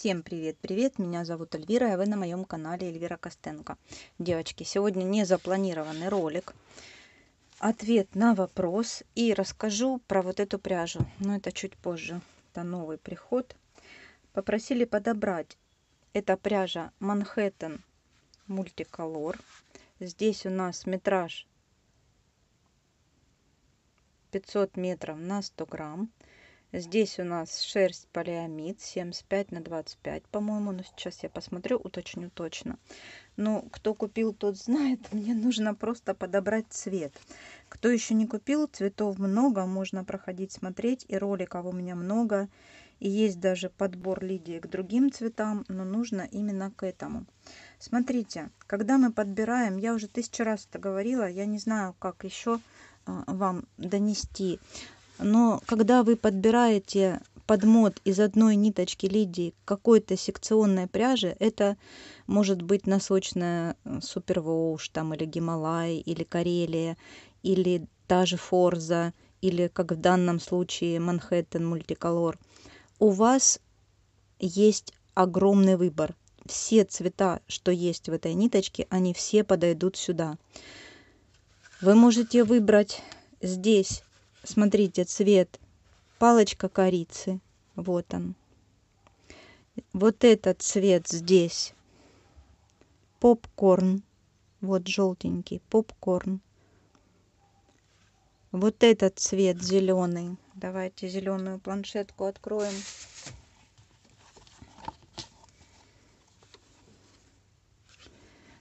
Всем привет-привет! Меня зовут Эльвира, и вы на моем канале Эльвира Костенко. Девочки, сегодня не запланированный ролик. Ответ на вопрос и расскажу про вот эту пряжу. Но это чуть позже. Это новый приход. Попросили подобрать. Это пряжа Манхэттен мультиколор. Здесь у нас метраж 500 метров на 100 грамм. Здесь у нас шерсть полиамид 75 на 25, по-моему. Но сейчас я посмотрю, уточню точно. Ну, кто купил, тот знает. Мне нужно просто подобрать цвет. Кто еще не купил, цветов много. Можно проходить, смотреть. И роликов у меня много. И есть даже подбор лидии к другим цветам. Но нужно именно к этому. Смотрите, когда мы подбираем, я уже тысячу раз это говорила, я не знаю, как еще а, вам донести. Но когда вы подбираете под мод из одной ниточки лидии какой-то секционной пряже, это может быть носочная э, супервоуш там или Гималай, или Карелия, или та же Форза, или, как в данном случае, Манхэттен мультиколор. У вас есть огромный выбор. Все цвета, что есть в этой ниточке, они все подойдут сюда. Вы можете выбрать здесь Смотрите, цвет. Палочка корицы. Вот он. Вот этот цвет здесь. Попкорн. Вот желтенький попкорн. Вот этот цвет зеленый. Давайте зеленую планшетку откроем.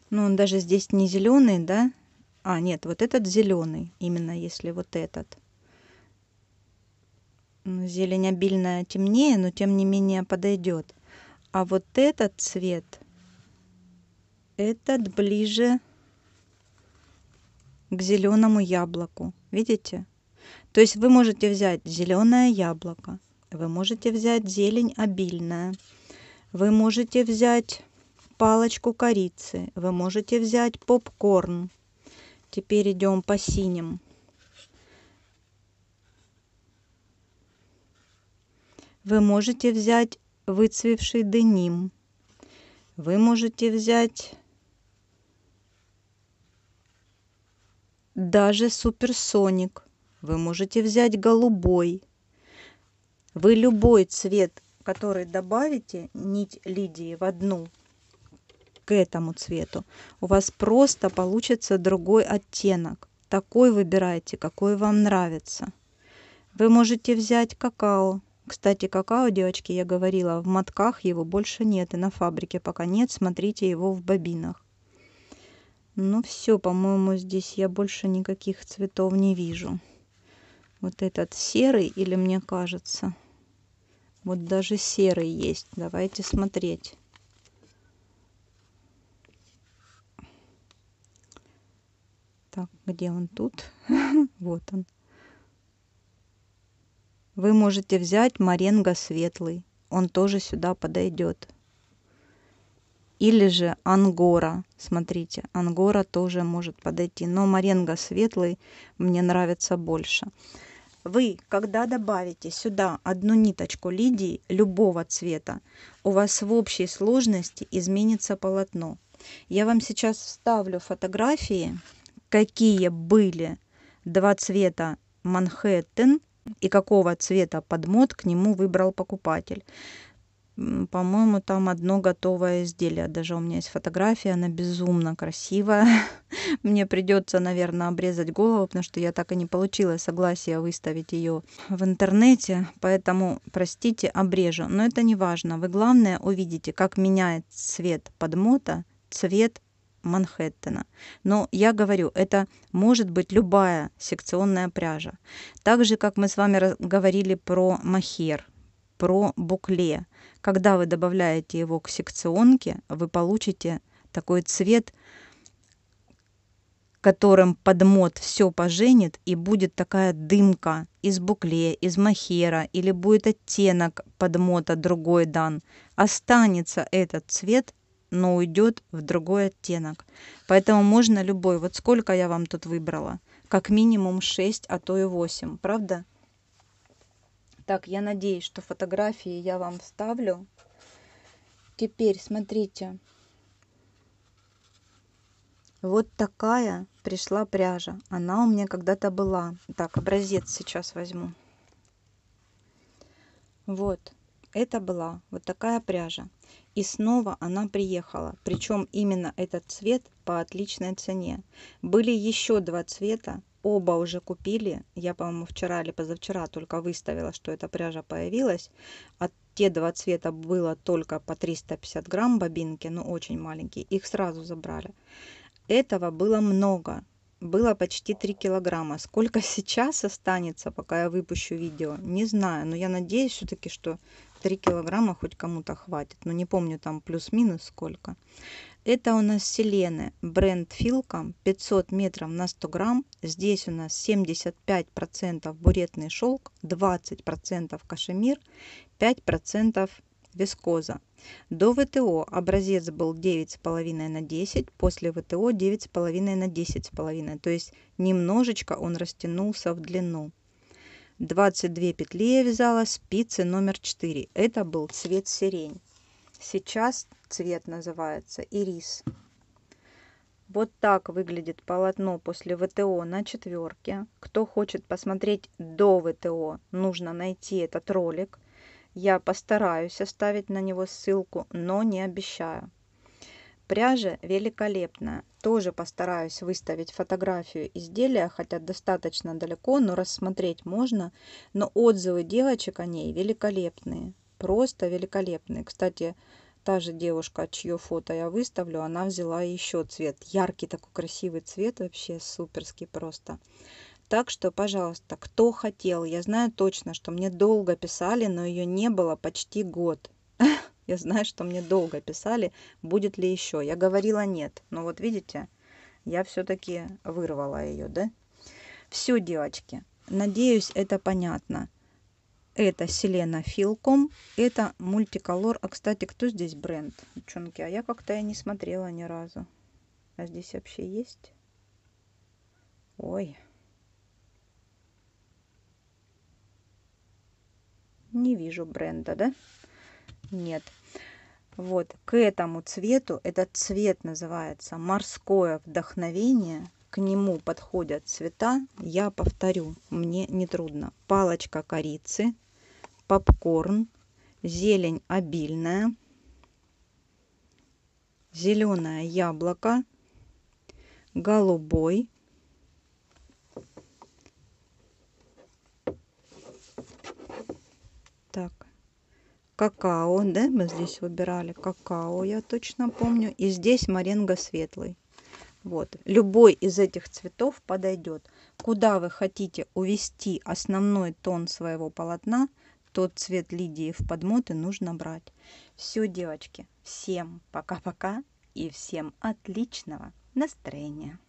Ну, он даже здесь не зеленый, да? А, нет, вот этот зеленый, именно если вот этот зелень обильная темнее, но тем не менее подойдет. А вот этот цвет, этот ближе к зеленому яблоку. Видите? То есть вы можете взять зеленое яблоко, вы можете взять зелень обильная, вы можете взять палочку корицы, вы можете взять попкорн. Теперь идем по синим. Вы можете взять выцвевший деним. Вы можете взять даже суперсоник. Вы можете взять голубой. Вы любой цвет, который добавите, нить лидии в одну к этому цвету, у вас просто получится другой оттенок. Такой выбирайте, какой вам нравится. Вы можете взять какао. Кстати, какао, девочки, я говорила, в мотках его больше нет, и на фабрике пока нет, смотрите его в бобинах. Ну все, по-моему, здесь я больше никаких цветов не вижу. Вот этот серый, или мне кажется, вот даже серый есть. Давайте смотреть. Так, где он тут? вот он. Вы можете взять маренго светлый, он тоже сюда подойдет. Или же ангора, смотрите, ангора тоже может подойти, но маренго светлый мне нравится больше. Вы, когда добавите сюда одну ниточку лидии любого цвета, у вас в общей сложности изменится полотно. Я вам сейчас вставлю фотографии, какие были два цвета Манхэттен и какого цвета подмот к нему выбрал покупатель. По-моему, там одно готовое изделие. Даже у меня есть фотография, она безумно красивая. Мне придется, наверное, обрезать голову, потому что я так и не получила согласия выставить ее в интернете. Поэтому, простите, обрежу. Но это не важно. Вы главное увидите, как меняет цвет подмота цвет Манхэттена. Но я говорю, это может быть любая секционная пряжа. Так же, как мы с вами говорили про махер, про букле. Когда вы добавляете его к секционке, вы получите такой цвет, которым подмот все поженит, и будет такая дымка из букле, из махера, или будет оттенок подмота другой дан. Останется этот цвет но уйдет в другой оттенок. Поэтому можно любой. Вот сколько я вам тут выбрала? Как минимум 6, а то и 8. Правда? Так, я надеюсь, что фотографии я вам вставлю. Теперь смотрите. Вот такая пришла пряжа. Она у меня когда-то была. Так, образец сейчас возьму. Вот это была вот такая пряжа. И снова она приехала. Причем именно этот цвет по отличной цене. Были еще два цвета. Оба уже купили. Я, по-моему, вчера или позавчера только выставила, что эта пряжа появилась. А те два цвета было только по 350 грамм бобинки, но ну, очень маленькие. Их сразу забрали. Этого было много было почти 3 килограмма. Сколько сейчас останется, пока я выпущу видео, не знаю. Но я надеюсь все-таки, что 3 килограмма хоть кому-то хватит. Но не помню там плюс-минус сколько. Это у нас селены, бренд Филка, 500 метров на 100 грамм. Здесь у нас 75% буретный шелк, 20% кашемир, 5% вискоза. До ВТО образец был 9,5 на 10, после ВТО 9,5 на 10,5, то есть немножечко он растянулся в длину. 22 петли я вязала спицы номер 4 это был цвет сирень сейчас цвет называется ирис вот так выглядит полотно после ВТО на четверке. Кто хочет посмотреть до ВТО, нужно найти этот ролик. Я постараюсь оставить на него ссылку, но не обещаю. Пряжа великолепная. Тоже постараюсь выставить фотографию изделия, хотя достаточно далеко, но рассмотреть можно. Но отзывы девочек о ней великолепные. Просто великолепные. Кстати, та же девушка, чье фото я выставлю, она взяла еще цвет. Яркий такой красивый цвет, вообще суперский просто. Так что, пожалуйста, кто хотел, я знаю точно, что мне долго писали, но ее не было почти год. Я знаю, что мне долго писали, будет ли еще. Я говорила нет. Но вот видите, я все-таки вырвала ее, да? Все, девочки. Надеюсь, это понятно. Это Селена Филком. Это мультиколор. А, кстати, кто здесь бренд? Девчонки, а я как-то я не смотрела ни разу. А здесь вообще есть? Ой. Не вижу бренда, да? Нет. Вот, к этому цвету, этот цвет называется «Морское вдохновение», к нему подходят цвета, я повторю, мне не трудно: Палочка корицы, попкорн, зелень обильная, зеленое яблоко, голубой, какао, да, мы здесь выбирали какао, я точно помню, и здесь маренго светлый. Вот, любой из этих цветов подойдет. Куда вы хотите увести основной тон своего полотна, тот цвет лидии в подмоты нужно брать. Все, девочки, всем пока-пока и всем отличного настроения.